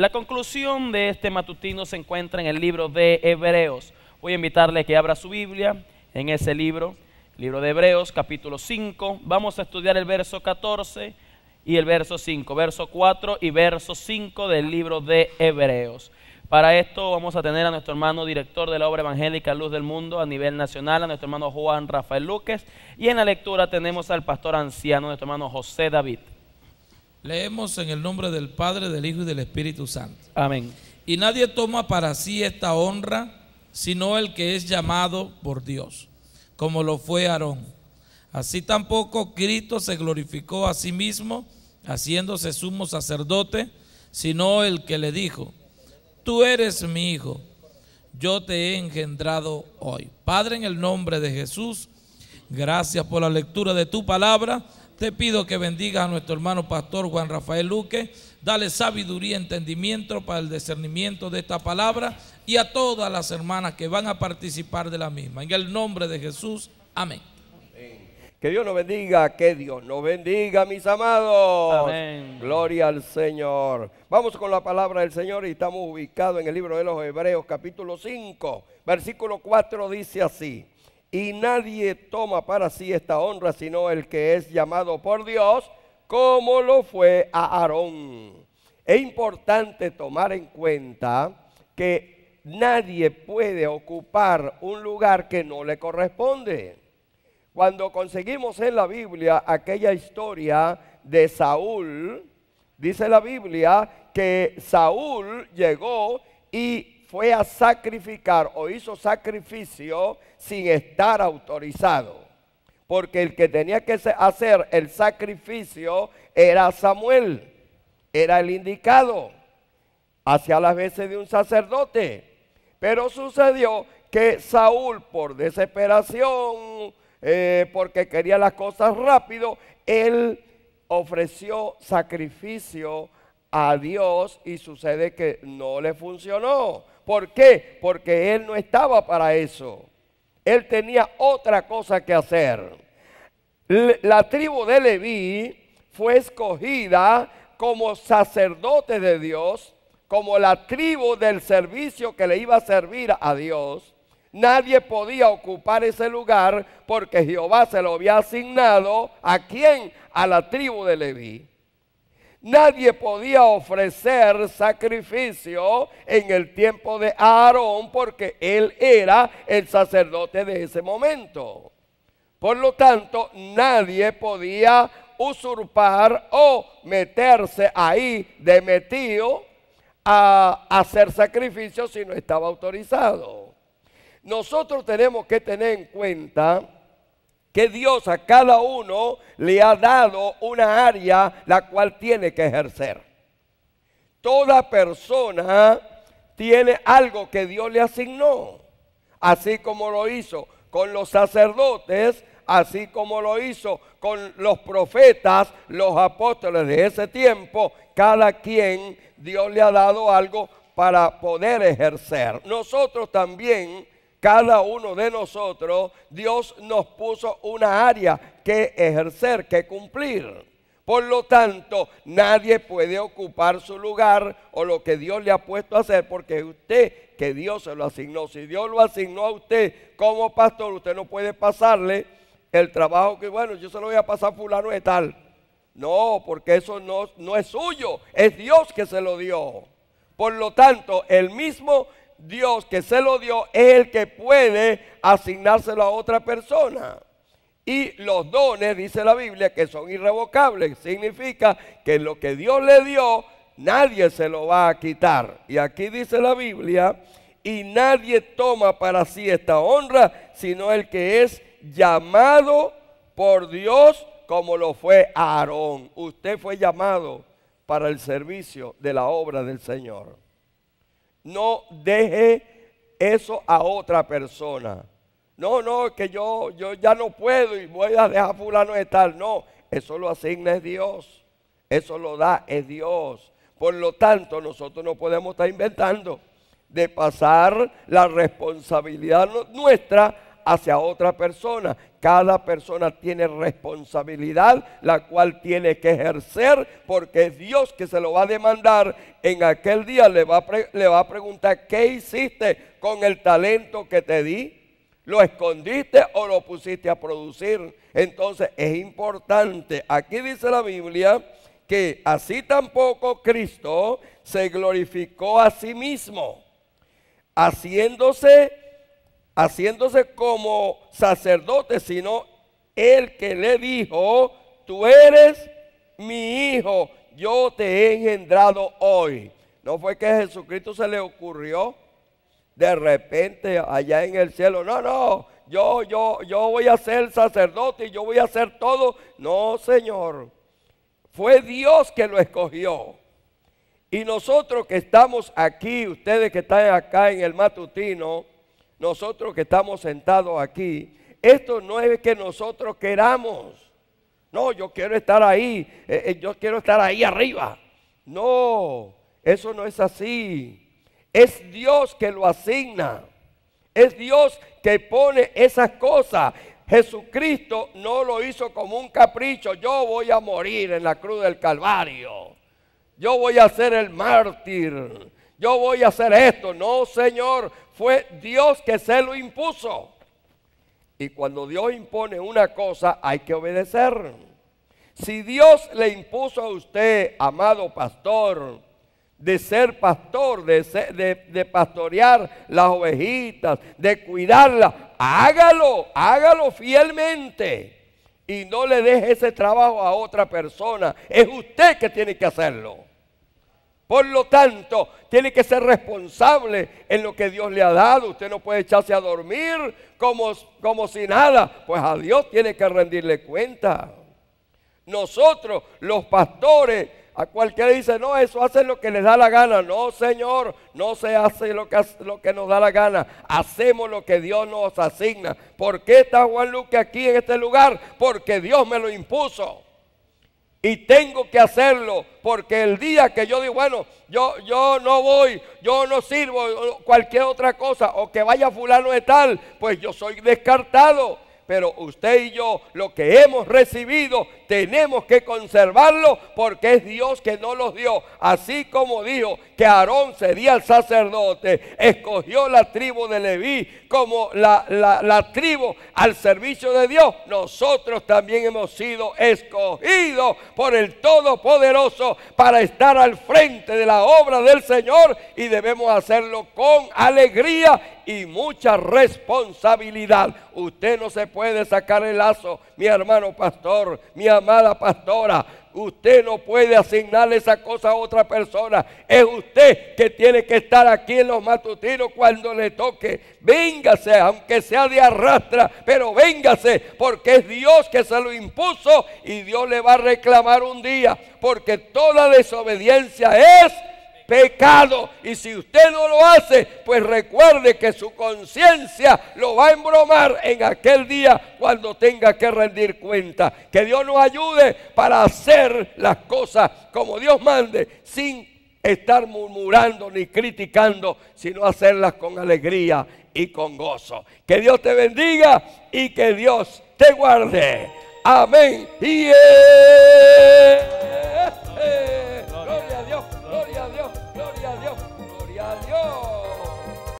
La conclusión de este matutino se encuentra en el libro de Hebreos. Voy a invitarle que abra su Biblia en ese libro, libro de Hebreos capítulo 5. Vamos a estudiar el verso 14 y el verso 5, verso 4 y verso 5 del libro de Hebreos. Para esto vamos a tener a nuestro hermano director de la obra evangélica Luz del Mundo a nivel nacional, a nuestro hermano Juan Rafael Luquez y en la lectura tenemos al pastor anciano, nuestro hermano José David. Leemos en el nombre del Padre, del Hijo y del Espíritu Santo. Amén. Y nadie toma para sí esta honra, sino el que es llamado por Dios, como lo fue Aarón. Así tampoco Cristo se glorificó a sí mismo, haciéndose sumo sacerdote, sino el que le dijo, tú eres mi hijo, yo te he engendrado hoy. Padre, en el nombre de Jesús, gracias por la lectura de tu palabra. Te pido que bendiga a nuestro hermano pastor Juan Rafael Luque. Dale sabiduría, entendimiento para el discernimiento de esta palabra y a todas las hermanas que van a participar de la misma. En el nombre de Jesús, amén. Que Dios nos bendiga, que Dios nos bendiga, mis amados. Amén. Gloria al Señor. Vamos con la palabra del Señor y estamos ubicados en el libro de los Hebreos, capítulo 5, versículo 4 dice así y nadie toma para sí esta honra sino el que es llamado por Dios, como lo fue a Aarón. Es importante tomar en cuenta que nadie puede ocupar un lugar que no le corresponde. Cuando conseguimos en la Biblia aquella historia de Saúl, dice la Biblia que Saúl llegó y fue a sacrificar o hizo sacrificio sin estar autorizado. Porque el que tenía que hacer el sacrificio era Samuel, era el indicado, hacia las veces de un sacerdote. Pero sucedió que Saúl, por desesperación, eh, porque quería las cosas rápido, él ofreció sacrificio a Dios y sucede que no le funcionó. ¿Por qué? Porque él no estaba para eso. Él tenía otra cosa que hacer. La tribu de Leví fue escogida como sacerdote de Dios, como la tribu del servicio que le iba a servir a Dios. Nadie podía ocupar ese lugar porque Jehová se lo había asignado a quién? A la tribu de Leví. Nadie podía ofrecer sacrificio en el tiempo de Aarón porque él era el sacerdote de ese momento. Por lo tanto, nadie podía usurpar o meterse ahí de metido a hacer sacrificio si no estaba autorizado. Nosotros tenemos que tener en cuenta que Dios a cada uno le ha dado una área la cual tiene que ejercer. Toda persona tiene algo que Dios le asignó, así como lo hizo con los sacerdotes, así como lo hizo con los profetas, los apóstoles de ese tiempo, cada quien Dios le ha dado algo para poder ejercer. Nosotros también cada uno de nosotros, Dios nos puso una área que ejercer, que cumplir. Por lo tanto, nadie puede ocupar su lugar o lo que Dios le ha puesto a hacer porque usted que Dios se lo asignó. Si Dios lo asignó a usted como pastor, usted no puede pasarle el trabajo que, bueno, yo se lo voy a pasar a fulano y tal. No, porque eso no, no es suyo, es Dios que se lo dio. Por lo tanto, el mismo Dios que se lo dio es el que puede asignárselo a otra persona. Y los dones, dice la Biblia, que son irrevocables. Significa que lo que Dios le dio, nadie se lo va a quitar. Y aquí dice la Biblia, y nadie toma para sí esta honra, sino el que es llamado por Dios como lo fue Aarón. Usted fue llamado para el servicio de la obra del Señor. No deje eso a otra persona. No, no, que yo, yo ya no puedo y voy a dejar a fulano estar. No, eso lo asigna es Dios. Eso lo da es Dios. Por lo tanto, nosotros no podemos estar inventando de pasar la responsabilidad nuestra hacia otra persona. Cada persona tiene responsabilidad, la cual tiene que ejercer, porque es Dios que se lo va a demandar. En aquel día le va a, le va a preguntar, ¿qué hiciste con el talento que te di? ¿Lo escondiste o lo pusiste a producir? Entonces es importante, aquí dice la Biblia, que así tampoco Cristo se glorificó a sí mismo, haciéndose haciéndose como sacerdote, sino el que le dijo, tú eres mi hijo, yo te he engendrado hoy. No fue que a Jesucristo se le ocurrió de repente allá en el cielo, no, no, yo, yo, yo voy a ser sacerdote y yo voy a hacer todo. No, Señor, fue Dios que lo escogió. Y nosotros que estamos aquí, ustedes que están acá en el matutino, nosotros que estamos sentados aquí, esto no es que nosotros queramos. No, yo quiero estar ahí, eh, eh, yo quiero estar ahí arriba. No, eso no es así. Es Dios que lo asigna. Es Dios que pone esas cosas. Jesucristo no lo hizo como un capricho. Yo voy a morir en la cruz del Calvario. Yo voy a ser el mártir. Yo voy a hacer esto. No, Señor, fue Dios que se lo impuso. Y cuando Dios impone una cosa, hay que obedecer. Si Dios le impuso a usted, amado pastor, de ser pastor, de, de, pastorear las ovejitas, de cuidarlas, hágalo, hágalo fielmente. Y no le deje ese trabajo a otra persona. Es usted que tiene que hacerlo. Por lo tanto, tiene que ser responsable en lo que Dios le ha dado. Usted no puede echarse a dormir como, como si nada. Pues a Dios tiene que rendirle cuenta. Nosotros, los pastores, a cualquiera dice, no, eso hace lo que les da la gana. No, Señor, no se hace lo que, lo que nos da la gana. Hacemos lo que Dios nos asigna. ¿Por qué está Juan Luque aquí en este lugar? Porque Dios me lo impuso. Y tengo que hacerlo, porque el día que yo digo, bueno, yo, yo no voy, yo no sirvo, cualquier otra cosa, o que vaya fulano de tal, pues yo soy descartado. Pero usted y yo, lo que hemos recibido, tenemos que conservarlo porque es Dios que nos los dio. Así como dijo que Aarón sería el sacerdote, escogió la tribu de Leví como la, tribu al servicio de Dios, nosotros también hemos sido escogidos por el Todopoderoso para estar al frente de la obra del Señor y debemos hacerlo con alegría y mucha responsabilidad. Usted no se puede sacar el lazo, mi hermano pastor, mi amada pastora. Usted no puede asignarle esa cosa a otra persona. Es usted que tiene que estar aquí en los matutinos cuando le toque. Véngase, aunque sea de arrastra, pero véngase, porque es Dios que se lo impuso y Dios le va a reclamar un día, porque toda desobediencia es pecado. Y si usted no lo hace, pues recuerde que su conciencia lo va a embromar en aquel día cuando tenga que rendir cuenta. Que Dios nos ayude para hacer las cosas como Dios mande, sin estar murmurando ni criticando, sino hacerlas con alegría y con gozo. Que Dios te bendiga y que Dios te guarde. Amén.